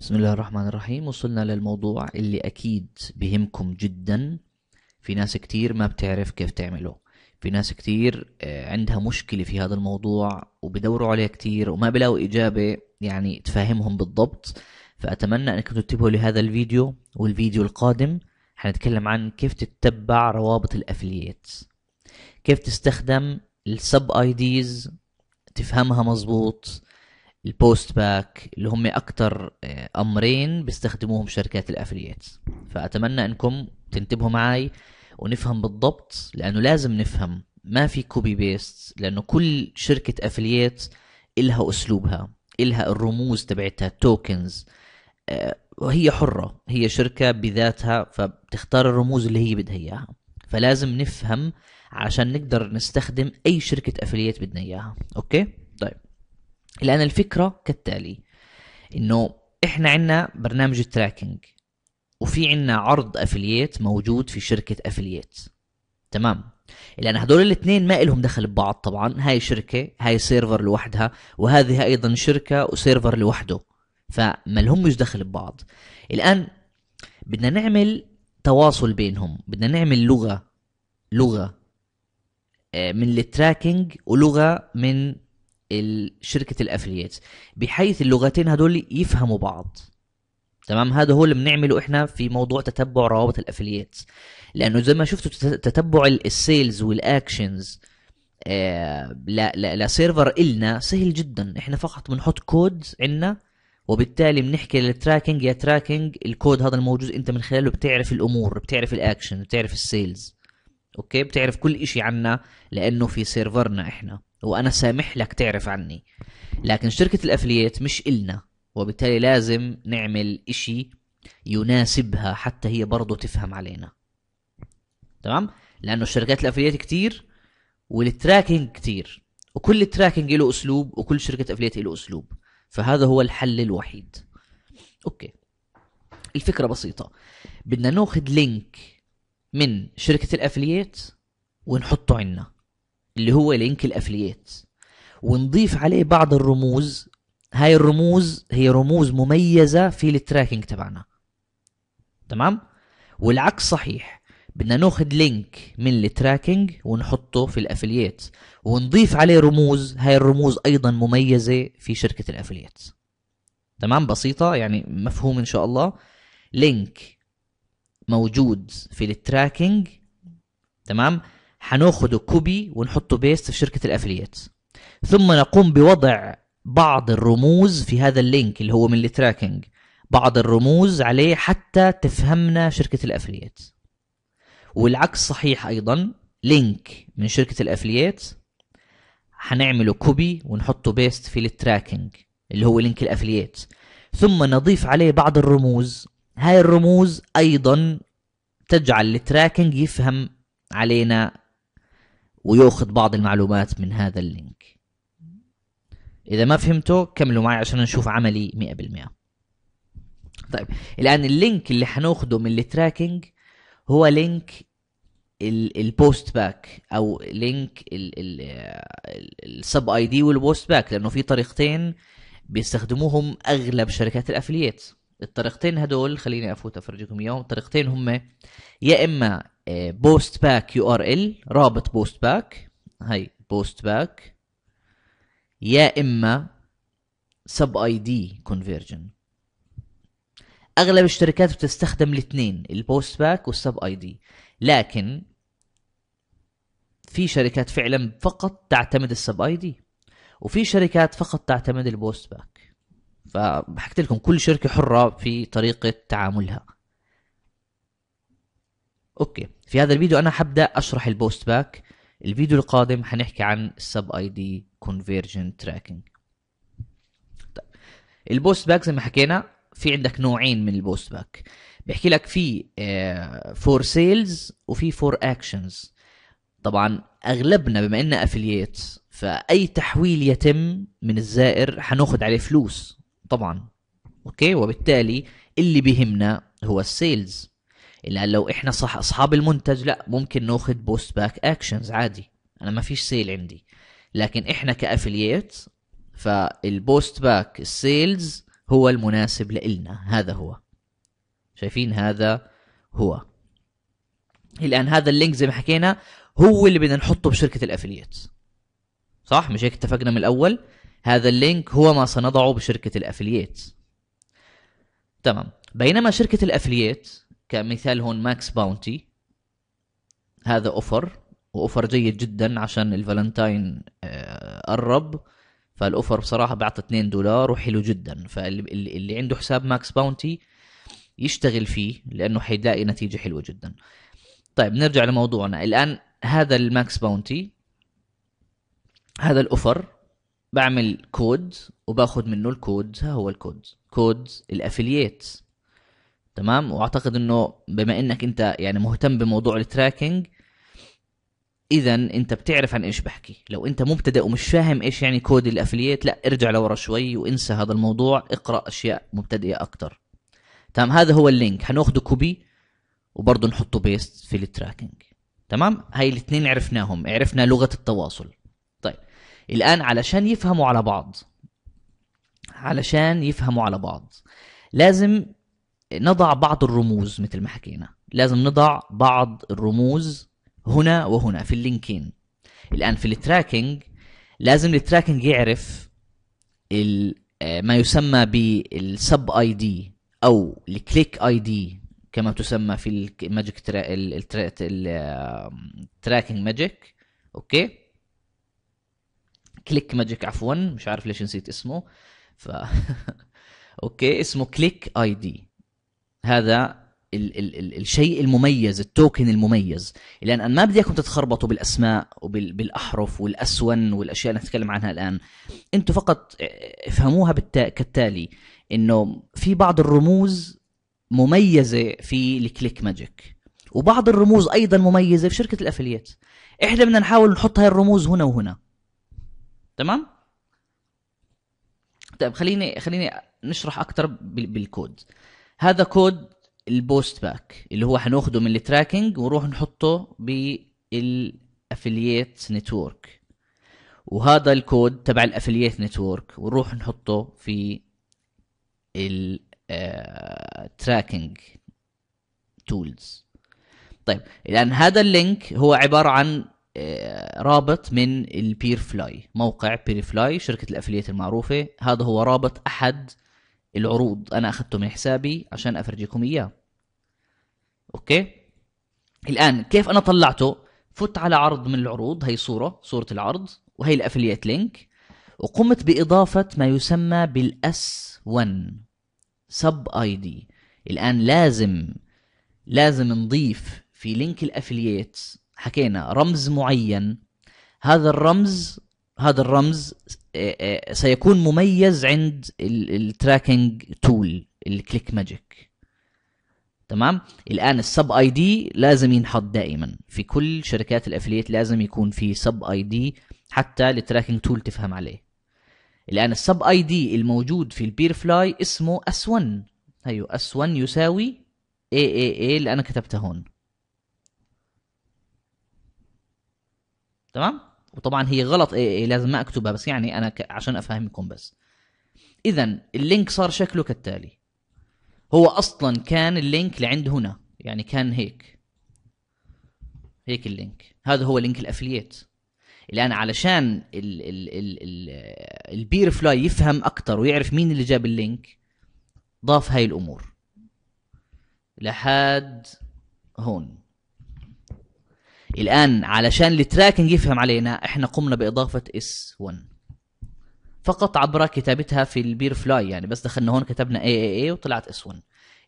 بسم الله الرحمن الرحيم وصلنا للموضوع اللي أكيد بهمكم جدا في ناس كتير ما بتعرف كيف تعمله في ناس كتير آه، عندها مشكلة في هذا الموضوع وبدوروا عليه كتير وما بلاقوا إجابة يعني تفهمهم بالضبط فأتمنى أنكم تنتبهوا لهذا الفيديو والفيديو القادم حنتكلم عن كيف تتبع روابط الأفليات كيف تستخدم السب ايديز تفهمها مظبوط البوست باك اللي هم اكثر آه، امرين بيستخدموهم شركات الافليات فاتمنى انكم تنتبهوا معي ونفهم بالضبط لانه لازم نفهم ما في كوبي بيست لانه كل شركه افلييت إلها اسلوبها إلها الرموز تبعتها توكنز آه، وهي حره هي شركه بذاتها فبتختار الرموز اللي هي بدها اياها فلازم نفهم عشان نقدر نستخدم اي شركه افلييت بدنا اياها اوكي طيب لأن الفكرة كالتالي إنه إحنا عندنا برنامج التراكنج وفي عندنا عرض أفلييت موجود في شركة أفلييت تمام لأن هدول الاثنين ما لهم دخل ببعض طبعا هاي شركة هاي سيرفر لوحدها وهذه أيضا شركة وسيرفر لوحده فما لهمش دخل ببعض الآن بدنا نعمل تواصل بينهم بدنا نعمل لغة لغة آه، من التراكنج ولغة من شركه الافلييتس بحيث اللغتين هدول يفهموا بعض تمام هذا هو اللي بنعمله احنا في موضوع تتبع روابط الافلييتس لانه زي ما شفتوا تتبع السيلز والاكشنز آه، لسيرفر النا سهل جدا احنا فقط بنحط كود عندنا وبالتالي بنحكي للتراكنج يا تراكنج الكود هذا الموجود انت من خلاله بتعرف الامور بتعرف الاكشن بتعرف السيلز اوكي بتعرف كل إشي عنا لانه في سيرفرنا احنا وانا سامح لك تعرف عني لكن شركه الافلييت مش النا وبالتالي لازم نعمل إشي يناسبها حتى هي برضه تفهم علينا تمام لانه الشركات الافلييت كتير والتراكنج كتير وكل تراكنج له اسلوب وكل شركه افليت له اسلوب فهذا هو الحل الوحيد اوكي الفكره بسيطه بدنا ناخذ لينك من شركه الافلييت ونحطه عنا اللي هو لينك الافلييت ونضيف عليه بعض الرموز هاي الرموز هي رموز مميزه في التراكنج تبعنا تمام والعكس صحيح بدنا ناخذ لينك من التراكنج ونحطه في الافلييت ونضيف عليه رموز هاي الرموز ايضا مميزه في شركه الافلييت تمام بسيطه يعني مفهوم ان شاء الله لينك موجود في التراكنج تمام حناخده كوبي ونحطه بيست في شركه الافليت ثم نقوم بوضع بعض الرموز في هذا اللينك اللي هو من التراكنج بعض الرموز عليه حتى تفهمنا شركه الافليت والعكس صحيح ايضا لينك من شركه الافليت حنعمله كوبي ونحطه بيست في التراكنج اللي هو لينك الافليت ثم نضيف عليه بعض الرموز هاي الرموز أيضا تجعل التراكنج يفهم علينا ويأخذ بعض المعلومات من هذا اللينك إذا ما فهمته كملوا معي عشان نشوف عملي مئة بالمئة طيب الآن اللينك اللي حناخده من التراكنج هو لينك البوست باك او لينك السب اي دي والبوست باك لانه في طريقتين بيستخدموهم اغلب شركات الافلييت الطريقتين هدول خليني افوت افرجيكم اياهم الطريقتين هم يا اما بوست آه، باك يو ار ال رابط بوست باك هي بوست باك يا اما سب اي دي كونفرجن اغلب الشركات بتستخدم الاثنين البوست باك والسب اي دي لكن في شركات فعلا فقط تعتمد السب اي دي وفي شركات فقط تعتمد البوست باك فحكيت لكم كل شركة حرة في طريقة تعاملها اوكي في هذا الفيديو انا حبدا اشرح البوست باك الفيديو القادم حنحكي عن السب اي دي كونفرجن تراكنج البوست باك زي ما حكينا في عندك نوعين من البوست باك بيحكي لك في فور آه، سيلز وفي فور اكشنز طبعا اغلبنا بما اننا افلييت فاي تحويل يتم من الزائر حناخذ عليه فلوس طبعا اوكي وبالتالي اللي بيهمنا هو السيلز الان لو احنا صح اصحاب المنتج لا ممكن ناخذ بوست باك اكشنز عادي انا ما فيش سيل عندي لكن احنا كافلييت فالبوست باك السيلز هو المناسب لإلنا هذا هو شايفين هذا هو الان هذا اللينك زي ما حكينا هو اللي بدنا نحطه بشركه الافلييت صح مش هيك اتفقنا من الاول هذا اللينك هو ما سنضعه بشركة الأفلييت تمام بينما شركة الأفلييت كمثال هون ماكس باونتي هذا أوفر وأوفر جيد جدا عشان الفالنتاين قرب آه، فالأوفر بصراحة بعطى 2 دولار وحلو جدا فاللي عنده حساب ماكس باونتي يشتغل فيه لأنه حيلاقي نتيجة حلوة جدا طيب نرجع لموضوعنا الآن هذا الماكس باونتي هذا الأوفر بعمل كود وباخد منه الكود ها هو الكود كود الافلييت تمام واعتقد انه بما انك انت يعني مهتم بموضوع التراكنج اذا انت بتعرف عن ايش بحكي لو انت مبتدئ ومش فاهم ايش يعني كود الافلييت لا ارجع لورا شوي وانسى هذا الموضوع اقرا اشياء مبتدئه اكتر تمام هذا هو اللينك هناخده كوبي وبرضه نحطه بيست في التراكنج تمام هاي الاثنين عرفناهم عرفنا لغه التواصل طيب الآن علشان يفهموا على بعض علشان يفهموا على بعض لازم نضع بعض الرموز مثل ما حكينا لازم نضع بعض الرموز هنا وهنا في اللينكين الآن في التراكنج لازم التراكنج يعرف آه، ما يسمى بالسب اي دي او الكليك اي دي كما تسمى في الماجيك ترا... التراكنج ماجيك اوكي كليك ماجيك عفوا مش عارف ليش نسيت اسمه ف اوكي اسمه كليك اي دي هذا ال- ال- ال- الشيء المميز التوكن المميز لان انا ما بدي اياكم تتخربطوا بالاسماء وبالاحرف والاسون والاشياء اللي نتكلم عنها الان انتم فقط افهموها بالت- كالتالي انه في بعض الرموز مميزه في الكليك ماجيك وبعض الرموز ايضا مميزه في شركه الافليت احنا بدنا نحاول نحط هاي الرموز هنا وهنا تمام طيب خليني خليني نشرح اكثر بالكود هذا كود البوست باك اللي هو حناخده من التراكنج ونروح نحطه بالافلييت نتورك وهذا الكود تبع الافلييت نتورك ونروح نحطه في التراكنج آه، تولز طيب الان هذا اللينك هو عباره عن آه، رابط من البير فلاي موقع بير فلاي شركة الأفليات المعروفة هذا هو رابط أحد العروض أنا أخذته من حسابي عشان أفرجيكم إياه أوكي الآن كيف أنا طلعته فت على عرض من العروض هي صورة صورة العرض وهي الأفليات لينك وقمت بإضافة ما يسمى بالاس 1 سب اي دي الآن لازم لازم نضيف في لينك الأفليات حكينا رمز معين هذا الرمز هذا الرمز آه، آه، سيكون مميز عند التراكنج تول الكليك ماجيك تمام الان السب اي دي لازم ينحط دائما في كل شركات الافليت لازم يكون في سب اي دي حتى التراكنج تول تفهم عليه الان السب اي دي الموجود في البير فلاي اسمه اس1 هيو اس1 يساوي اي اي اي اللي انا كتبته هون تمام وطبعا هي غلط إيه،, إيه لازم ما اكتبها بس يعني انا ك... عشان افهمكم بس اذا اللينك صار شكله كالتالي هو اصلا كان اللينك لعند هنا يعني كان هيك هيك اللينك هذا هو لينك الافلييت الان علشان ال ال ال ال البير فلاي يفهم اكثر ويعرف مين اللي جاب اللينك ضاف هاي الامور لحد هون الان علشان التراكنج يفهم علينا احنا قمنا باضافه اس 1 فقط عبر كتابتها في البير فلاي يعني بس دخلنا هون كتبنا اي اي اي وطلعت اس 1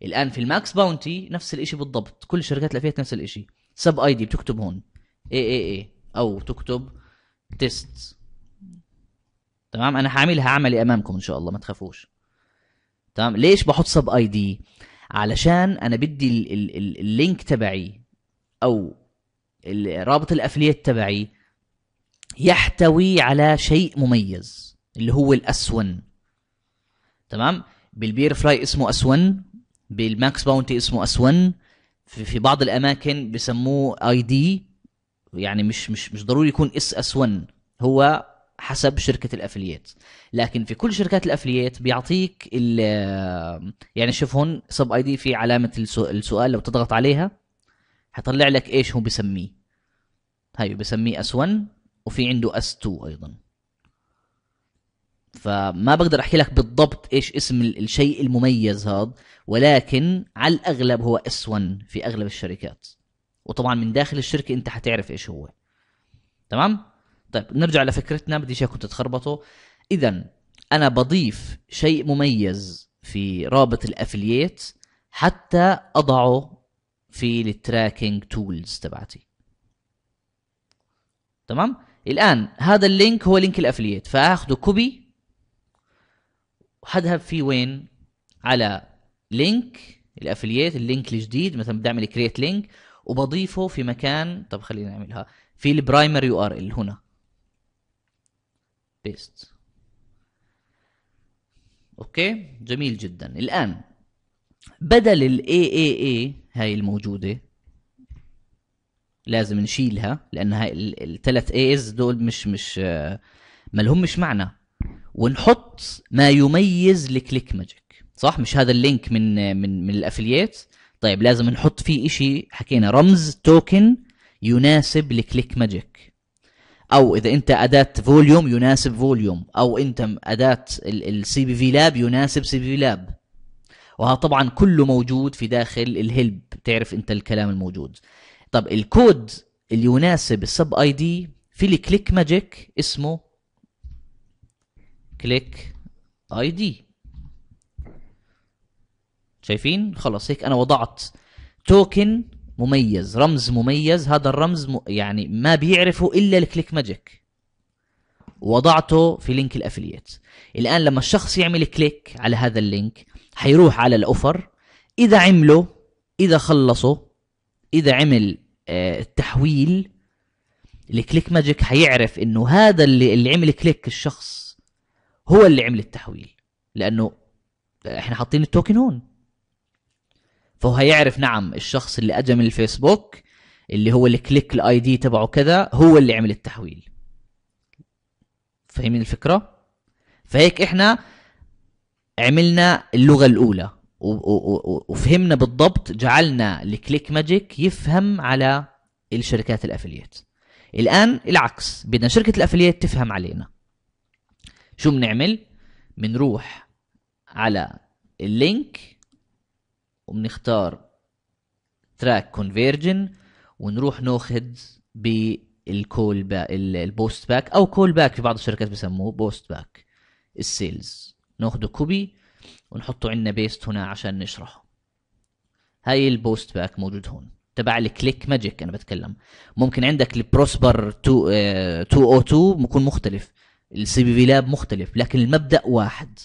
الان في الماكس باونتي نفس الشيء بالضبط كل الشركات اللي فيها نفس الشيء سب اي دي بتكتب هون اي اي اي او تكتب تيست تمام انا هعملها عملي امامكم ان شاء الله ما تخافوش تمام ليش بحط سب اي دي علشان انا بدي اللينك تبعي او رابط الافليت تبعي يحتوي على شيء مميز اللي هو الاسون تمام بالبير فلاي اسمه اسون بالماكس باونتي اسمه اسون في, في بعض الاماكن بسموه اي دي يعني مش مش مش ضروري يكون اس اس 1 هو حسب شركة الافليت لكن في كل شركات الافليت بيعطيك ال يعني شوف هون سب اي دي في علامة السؤال لو تضغط عليها حيطلع لك ايش هو بسميه هاي بسميه اس 1 وفي عنده اس 2 ايضا فما بقدر احكي لك بالضبط ايش اسم الشيء المميز هذا ولكن على الاغلب هو اس 1 في اغلب الشركات وطبعا من داخل الشركه انت حتعرف ايش هو تمام طيب نرجع لفكرتنا بدي اياكم تتخربطوا اذا انا بضيف شيء مميز في رابط الافلييت حتى اضعه في التراكنج تولز تبعتي تمام الان هذا اللينك هو لينك الافلييت فاخذه كوبي وحذهب فيه وين على لينك الافلييت اللينك الجديد مثلا بدي اعمل كريت لينك وبضيفه في مكان طب خلينا نعملها في البرايمري يو ار ال هنا بيست اوكي جميل جدا الان بدل الاي اي اي هاي الموجودة لازم نشيلها لأن هاي الثلاث ايز دول مش مش آه، ما لهمش معنى ونحط ما يميز الكليك ماجيك صح مش هذا اللينك من من من الافلييت طيب لازم نحط فيه إشي حكينا رمز توكن يناسب الكليك ماجيك او اذا انت اداه فوليوم يناسب فوليوم او انت اداه السي بي في لاب يناسب سي بي في لاب وهذا طبعا كله موجود في داخل الهلب تعرف انت الكلام الموجود طب الكود اللي يناسب السب اي دي في الكليك ماجيك اسمه كليك اي دي شايفين خلاص هيك انا وضعت توكن مميز رمز مميز هذا الرمز م... يعني ما بيعرفه الا الكليك ماجيك وضعته في لينك الافلييت الان لما الشخص يعمل كليك على هذا اللينك حيروح على الاوفر اذا عمله اذا خلصه اذا عمل آه، التحويل الكليك ماجيك حيعرف انه هذا اللي اللي عمل كليك الشخص هو اللي عمل التحويل لانه احنا حاطين التوكن هون فهو هيعرف نعم الشخص اللي اجى من الفيسبوك اللي هو الكليك الاي دي تبعه كذا هو اللي عمل التحويل فاهمين الفكره فهيك احنا عملنا اللغه الاولى وفهمنا بالضبط جعلنا الكليك ماجيك يفهم على الشركات الافلييت الان العكس بدنا شركه الافلييت تفهم علينا شو بنعمل بنروح على اللينك وبنختار تراك كونفيرجن ونروح ناخذ بالكول با البوست باك او كول باك في بعض الشركات بسموه بوست باك السيلز ناخده كوبي ونحطه عندنا بيست هنا عشان نشرحه هاي البوست باك موجود هون تبع الكليك ماجيك انا بتكلم ممكن عندك البروسبر 202 آه، بكون مختلف السي بي في لاب مختلف لكن المبدا واحد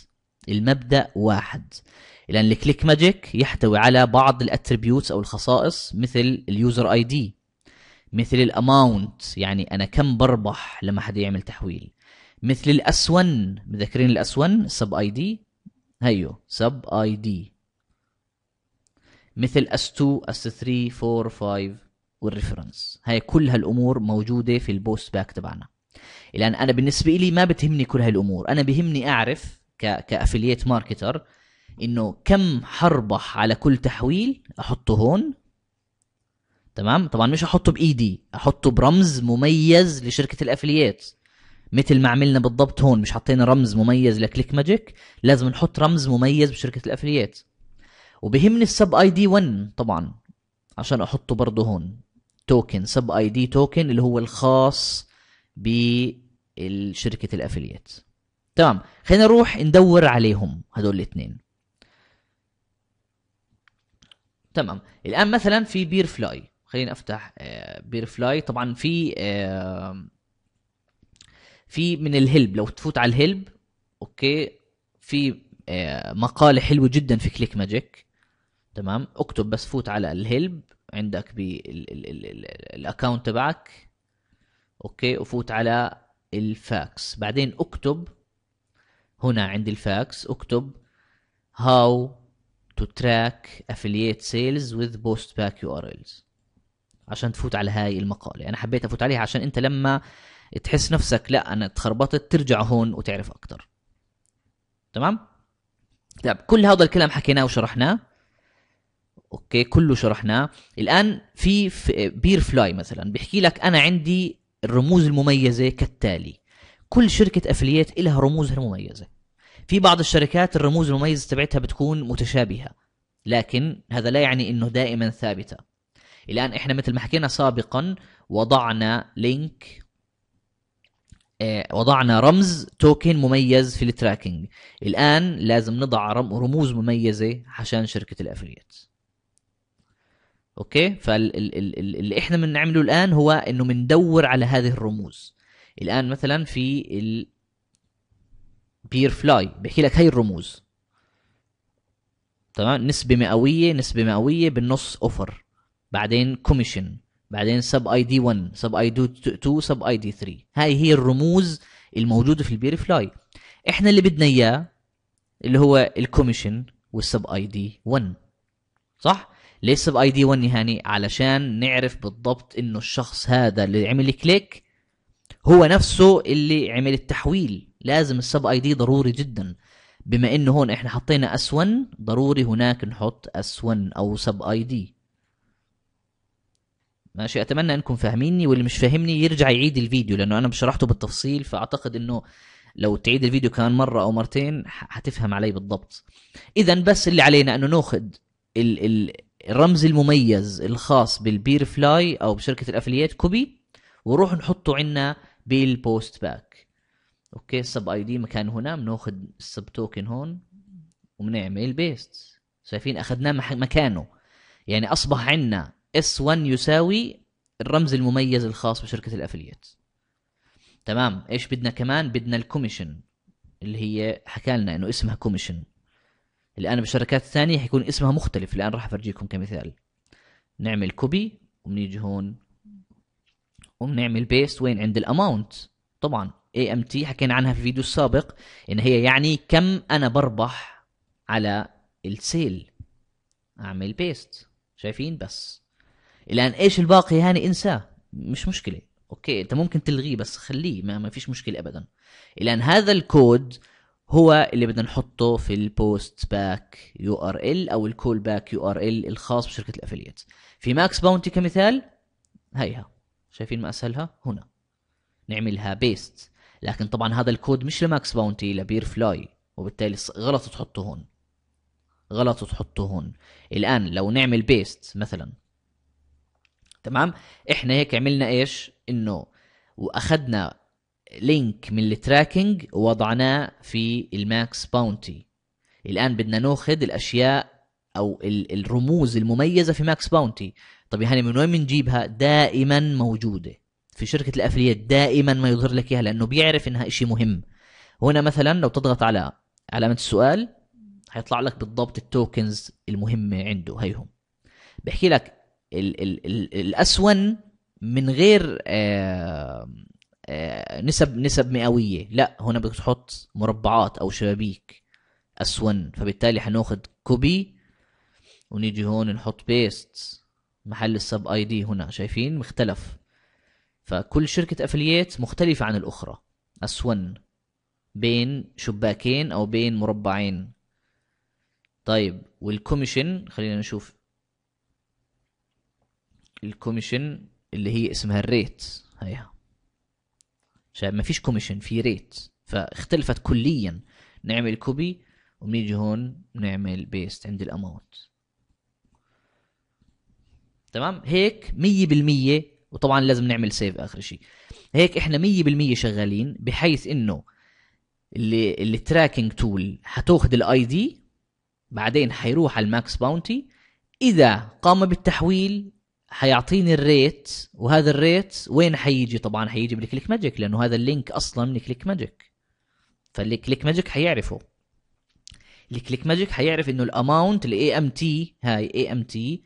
المبدا واحد لان الكليك ماجيك يحتوي على بعض الاتريبيوتس او الخصائص مثل اليوزر اي دي مثل الاماونت يعني انا كم بربح لما حدا يعمل تحويل مثل الأسون مذكرين الأسون سب اي دي هيو سب اي دي مثل اس 2 اس 3 4 5 والريفرنس هاي كل هالامور موجوده في البوست باك تبعنا الان انا بالنسبه لي ما بتهمني كل هالامور انا بهمني اعرف ك كافيليت ماركتر انه كم حربح على كل تحويل احطه هون تمام طبعا مش احطه بايدي احطه برمز مميز لشركه الافلييت مثل ما عملنا بالضبط هون مش حطينا رمز مميز لكليك ماجيك لازم نحط رمز مميز بشركه الافليات وبهمني السب اي دي 1 طبعا عشان احطه برضه هون توكن سب اي دي توكن اللي هو الخاص بشركه الافليات تمام خلينا نروح ندور عليهم هدول الاثنين تمام الان مثلا في بير فلاي خلينا افتح بير آه، فلاي طبعا في آه، في من الهلب لو تفوت على الهلب اوكي في آه، مقاله حلوه جدا في كليك ماجيك تمام اكتب بس فوت على الهلب عندك بالاكونت تبعك اوكي وفوت على الفاكس بعدين اكتب هنا عند الفاكس اكتب how to track affiliate sales with post back ار عشان تفوت على هاي المقالة أنا يعني حبيت أفوت عليها عشان أنت لما تحس نفسك لا انا تخربطت ترجع هون وتعرف اكثر تمام طيب كل هذا الكلام حكيناه وشرحناه اوكي كله شرحناه الان في بير فلاي مثلا بيحكي لك انا عندي الرموز المميزه كالتالي كل شركه افلييت لها رموزها المميزه في بعض الشركات الرموز المميزه تبعتها بتكون متشابهه لكن هذا لا يعني انه دائما ثابته الان احنا مثل ما حكينا سابقا وضعنا لينك آه، وضعنا رمز توكن مميز في التراكنج الان لازم نضع رموز مميزه عشان شركه الافليت اوكي فاللي احنا بنعمله الان هو انه بندور على هذه الرموز الان مثلا في ال بير فلاي بيحكي لك هي الرموز تمام نسبه مئويه نسبه مئويه بالنص اوفر بعدين كوميشن بعدين سب اي دي 1 سب اي دي 2 سب اي دي 3 هاي هي الرموز الموجوده في البير فلاي احنا اللي بدنا اياه اللي هو الكوميشن والسب اي دي 1 صح ليه سب اي دي 1 يعني علشان نعرف بالضبط انه الشخص هذا اللي عمل كليك هو نفسه اللي عمل التحويل لازم السب اي دي ضروري جدا بما انه هون احنا حطينا اس 1 ضروري هناك نحط اس 1 او سب اي دي ماشي اتمنى انكم فاهميني واللي مش فاهمني يرجع يعيد الفيديو لانه انا شرحته بالتفصيل فاعتقد انه لو تعيد الفيديو كمان مره او مرتين هتفهم علي بالضبط اذا بس اللي علينا انه ناخذ ال ال الرمز المميز الخاص بالبير فلاي او بشركه الافلييت كوبي وروح نحطه عندنا بالبوست باك اوكي السب اي دي مكان هنا بناخذ السب توكن هون وبنعمل بيست شايفين اخذناه مكانه يعني اصبح عندنا S1 يساوي الرمز المميز الخاص بشركة الأفليت تمام ايش بدنا كمان بدنا الكوميشن اللي هي حكى لنا انه اسمها كوميشن الان بالشركات الثانية حيكون اسمها مختلف الان راح افرجيكم كمثال نعمل كوبي وبنيجي هون وبنعمل بيست وين عند الاماونت طبعا اي ام تي حكينا عنها في الفيديو السابق ان هي يعني كم انا بربح على السيل اعمل بيست شايفين بس الان ايش الباقي هاني انساه مش مشكله اوكي انت ممكن تلغيه بس خليه ما, ما فيش مشكله ابدا الان هذا الكود هو اللي بدنا نحطه في البوست باك يو ار ال او الكول باك يو ار ال الخاص بشركه الافلييت في ماكس باونتي كمثال هيها شايفين ما اسهلها هنا نعملها بيست لكن طبعا هذا الكود مش لماكس باونتي لبير فلاي وبالتالي غلط تحطه هون غلط تحطه هون الان لو نعمل بيست مثلا تمام احنا هيك عملنا ايش انه واخذنا لينك من التراكنج ووضعناه في الماكس باونتي الان بدنا ناخذ الاشياء او الرموز المميزه في ماكس باونتي طب يعني من وين بنجيبها دائما موجوده في شركه الافليت دائما ما يظهر لك اياها لانه بيعرف انها شيء مهم هنا مثلا لو تضغط على علامه السؤال هيطلع لك بالضبط التوكنز المهمه عنده هيهم بحكي لك ال ال ال الاسون من غير آآ آه، آآ آه، نسب نسب مئويه لا هنا بدك تحط مربعات او شبابيك اسون فبالتالي حناخد كوبي ونيجي هون نحط بيست محل السب اي دي هنا شايفين مختلف فكل شركة افلييت مختلفة عن الاخرى اسون بين شباكين او بين مربعين طيب والكوميشن خلينا نشوف الكوميشن اللي هي اسمها الريت هيها عشان ما فيش كوميشن في ريت فاختلفت كليا نعمل كوبي وبنيجي هون نعمل بيست عند الاماونت تمام هيك مية بالمية وطبعا لازم نعمل سيف اخر شيء هيك احنا مية بالمية شغالين بحيث انه اللي التراكنج تول حتاخذ الاي دي بعدين حيروح على الماكس باونتي اذا قام بالتحويل حيعطيني الريت وهذا الريت وين حيجي طبعا حيجي بالكليك ماجيك لانه هذا اللينك اصلا من كليك ماجيك فالكليك ماجيك حيعرفه الكليك ماجيك حيعرف انه الاماونت الاي ام تي هاي اي ام تي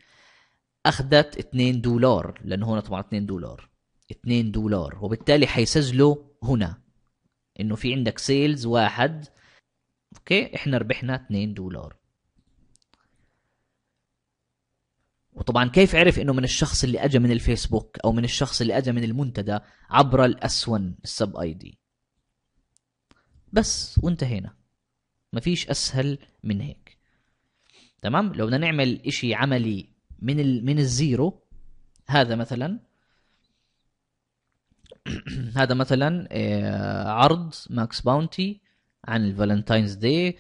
اخذت 2 دولار لانه هنا طبعا 2 دولار 2 دولار وبالتالي حيسجله هنا انه في عندك سيلز واحد اوكي احنا ربحنا 2 دولار وطبعا كيف عرف انه من الشخص اللي اجى من الفيسبوك او من الشخص اللي اجى من المنتدى عبر الاسون السب اي دي بس وانتهينا ما فيش اسهل من هيك تمام لو بدنا نعمل اشي عملي من ال... من الزيرو هذا مثلا هذا مثلا آه، عرض ماكس باونتي عن الفالنتاينز داي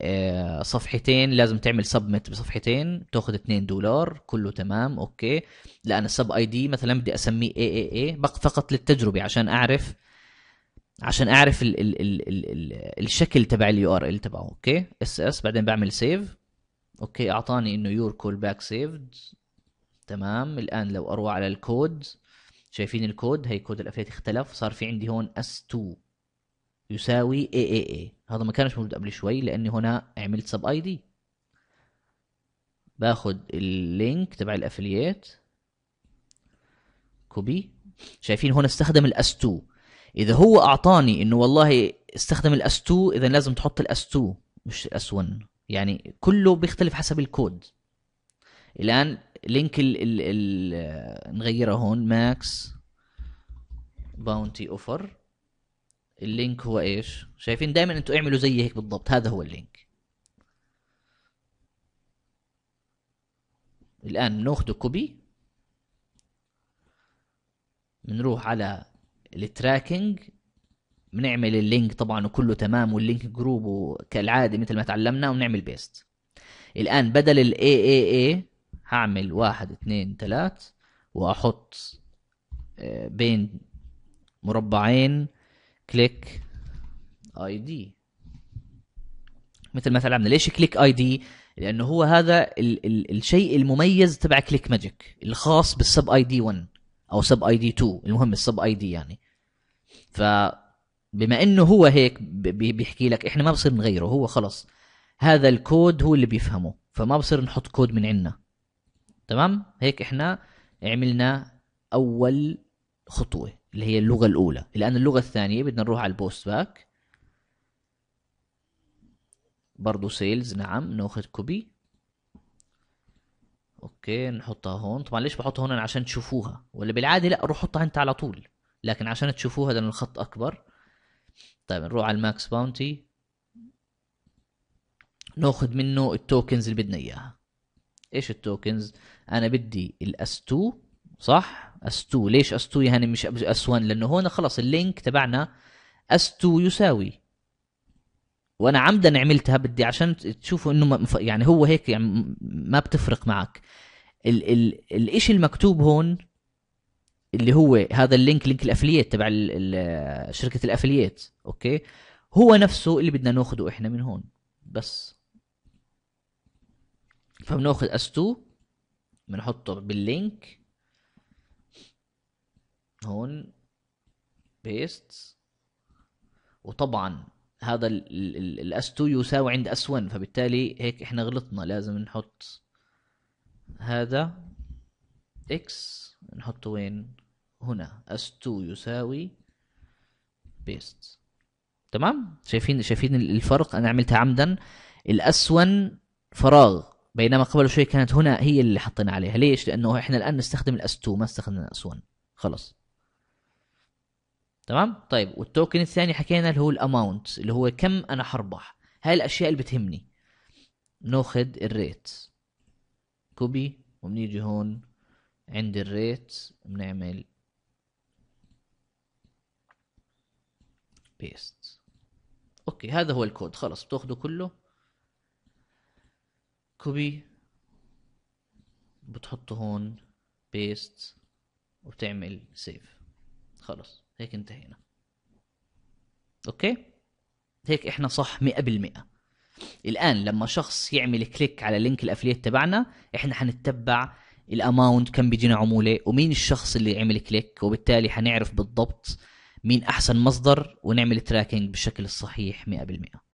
آه، صفحتين لازم تعمل سبمت بصفحتين تاخذ 2 دولار كله تمام اوكي لان السب اي دي مثلا بدي اسميه اي اي اي فقط للتجربه عشان اعرف عشان اعرف الـ الـ الـ الـ الـ الشكل تبع اليو ار ال تبعه اوكي اس اس بعدين بعمل سيف اوكي اعطاني انه يور كول باك سيفد تمام الان لو اروح على الكود شايفين الكود هي كود الافيت اختلف صار في عندي هون اس 2 يساوي اي اي اي هذا ما كانش موجود قبل شوي لاني هنا عملت سب اي دي باخد اللينك تبع الافلييت كوبي شايفين هنا استخدم الاس 2 اذا هو اعطاني انه والله استخدم الاس 2 اذا لازم تحط الاس 2 مش الاس 1 يعني كله بيختلف حسب الكود الان لينك ال ال ال نغيره هون ماكس باونتي اوفر اللينك هو ايش شايفين دائما انتوا اعملوا زي هيك بالضبط هذا هو اللينك الان بناخذه كوبي بنروح على التراكنج بنعمل اللينك طبعا وكله تمام واللينك جروب كالعاده مثل ما تعلمنا وبنعمل بيست الان بدل ال اي اي اي هعمل واحد اثنين ثلاث واحط آه، بين مربعين كليك اي دي مثل ما عملنا ليش كليك اي دي لانه هو هذا ال- ال- الشيء المميز تبع كليك ماجيك الخاص بالسب اي دي 1 او سب اي دي 2 المهم السب اي دي يعني ف بما انه هو هيك بيحكي لك احنا ما بصير نغيره هو خلص هذا الكود هو اللي بيفهمه فما بصير نحط كود من عندنا تمام هيك احنا عملنا اول خطوه اللي هي اللغه الاولى الان اللغه الثانيه بدنا نروح على البوست باك برضو سيلز نعم ناخذ كوبي اوكي نحطها هون طبعا ليش بحطها هون عشان تشوفوها ولا بالعاده لا روح حطها انت على طول لكن عشان تشوفوها لان الخط اكبر طيب نروح على الماكس باونتي ناخذ منه التوكنز اللي بدنا اياها ايش التوكنز انا بدي الاس 2 صح اس 2 ليش اس 2 يعني مش اس 1 لانه هون خلص اللينك تبعنا اس 2 يساوي وانا عمدا عملتها بدي عشان تشوفوا انه يعني هو هيك يعني ما بتفرق معك ال ال الاشي المكتوب هون اللي هو هذا اللينك لينك الافلييت تبع ال ال شركه الافلييت اوكي هو نفسه اللي بدنا ناخذه احنا من هون بس فبناخذ اس2 بنحطه باللينك هون بيست وطبعا هذا الاس 2 يساوي عند اس 1 فبالتالي هيك احنا غلطنا لازم نحط هذا اكس نحطه وين هنا اس 2 يساوي بيست تمام شايفين شايفين الفرق انا عملتها عمدا الاس 1 فراغ بينما قبل شوي كانت هنا هي اللي حطينا عليها ليش لانه احنا الان نستخدم الاس 2 ما استخدمنا الاس 1 خلص تمام طيب والتوكن الثاني حكينا اللي هو الاماونت اللي هو كم انا حربح هاي الاشياء اللي بتهمني ناخذ الريت كوبي وبنيجي هون عند الريت بنعمل بيست اوكي هذا هو الكود خلص بتاخده كله كوبي بتحطه هون بيست وبتعمل سيف خلص هيك انتهينا اوكي هيك احنا صح 100% الان لما شخص يعمل كليك على لينك الافليت تبعنا احنا حنتبع الاماونت كم بيجينا عموله ومين الشخص اللي عمل كليك وبالتالي حنعرف بالضبط مين احسن مصدر ونعمل تراكنج بالشكل الصحيح 100%